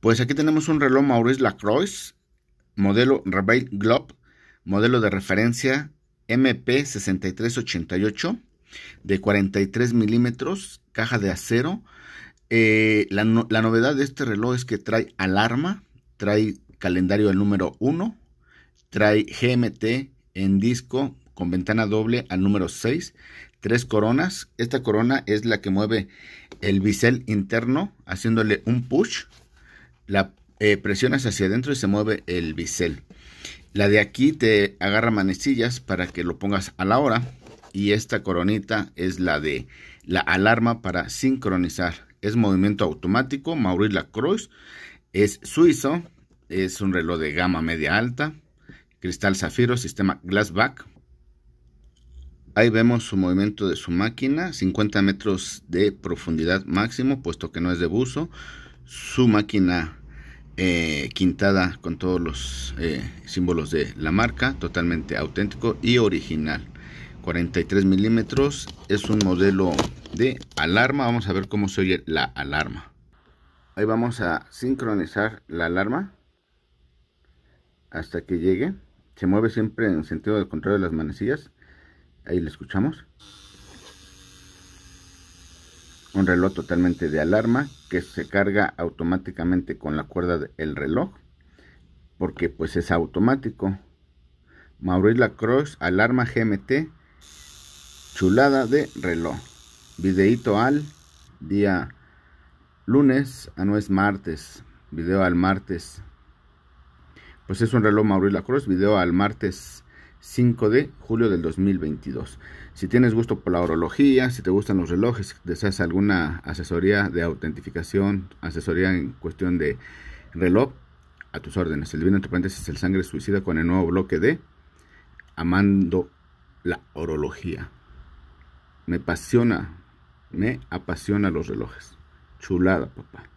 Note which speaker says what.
Speaker 1: Pues aquí tenemos un reloj Maurice Lacroix, modelo Rebel Globe, modelo de referencia MP6388 de 43 milímetros, caja de acero. Eh, la, la, novedad de este reloj es que trae alarma, trae calendario al número 1, trae GMT en disco con ventana doble al número 6, tres coronas. Esta corona es la que mueve el bisel interno haciéndole un push la eh, presionas hacia adentro y se mueve el bisel. La de aquí te agarra manecillas para que lo pongas a la hora. Y esta coronita es la de la alarma para sincronizar. Es movimiento automático, Maurice Lacroix. Es suizo, es un reloj de gama media alta. Cristal zafiro, sistema Glassback. Ahí vemos su movimiento de su máquina, 50 metros de profundidad máximo, puesto que no es de buzo su máquina eh, quintada con todos los eh, símbolos de la marca, totalmente auténtico y original. 43 milímetros, es un modelo de alarma. Vamos a ver cómo se oye la alarma. Ahí vamos a sincronizar la alarma hasta que llegue. Se mueve siempre en sentido del contrario de las manecillas. Ahí la escuchamos un reloj totalmente de alarma que se carga automáticamente con la cuerda del reloj porque pues es automático. Maurice Lacroix, alarma GMT, chulada de reloj. Videito al día lunes, a ah, no es martes, video al martes. Pues es un reloj Mauricio Lacroix, video al martes 5 de julio del 2022. Si tienes gusto por la orología, si te gustan los relojes, deseas alguna asesoría de autentificación, asesoría en cuestión de reloj, a tus órdenes. El vino entre paréntesis, el sangre suicida con el nuevo bloque de Amando la orología. Me apasiona, me apasiona los relojes. Chulada, papá.